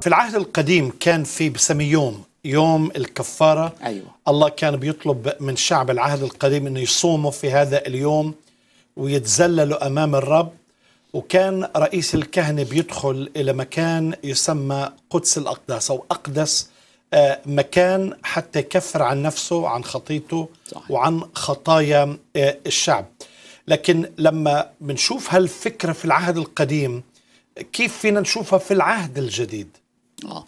في العهد القديم كان في بسمي يوم يوم الكفارة أيوة. الله كان بيطلب من شعب العهد القديم أنه يصوموا في هذا اليوم ويتذللوا أمام الرب وكان رئيس الكهنة بيدخل إلى مكان يسمى قدس الأقداس أو أقدس آه، مكان حتى يكفر عن نفسه عن خطيته صحيح. وعن خطايا آه، الشعب لكن لما بنشوف هالفكرة في العهد القديم كيف فينا نشوفها في العهد الجديد آه.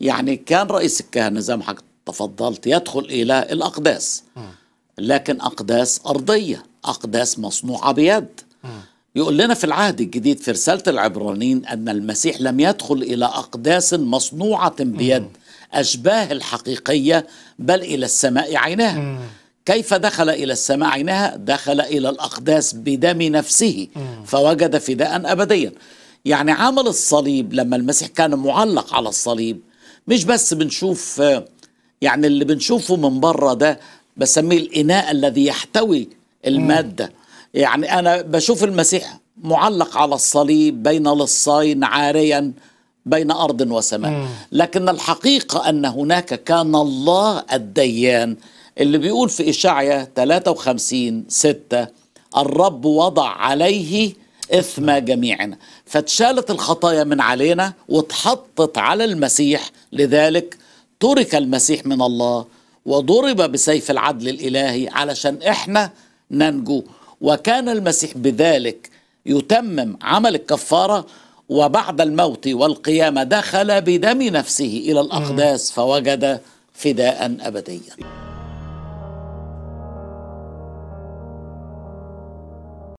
يعني كان رئيس الكهنة زي ما حضرتك تفضلت يدخل إلى الأقداس لكن أقداس أرضية أقداس مصنوعة بيد يقول لنا في العهد الجديد في رسالة العبرانيين أن المسيح لم يدخل إلى أقداس مصنوعة بيد أشباه الحقيقية بل إلى السماء عينها كيف دخل إلى السماء عينها؟ دخل إلى الأقداس بدم نفسه فوجد فداء أبديا يعني عمل الصليب لما المسيح كان معلق على الصليب مش بس بنشوف آه، يعني اللي بنشوفه من بره ده بسميه الإناء الذي يحتوي المادة يعني أنا بشوف المسيح معلق على الصليب بين لصين عاريا بين أرض وسماء لكن الحقيقة أن هناك كان الله الديان اللي بيقول في إشعيا 53 6 الرب وضع عليه إثم جميعنا فاتشالت الخطايا من علينا واتحطت على المسيح لذلك ترك المسيح من الله وضرب بسيف العدل الإلهي علشان إحنا ننجو وكان المسيح بذلك يتمم عمل الكفارة وبعد الموت والقيامة دخل بدم نفسه إلى الأقداس فوجد فداء أبديا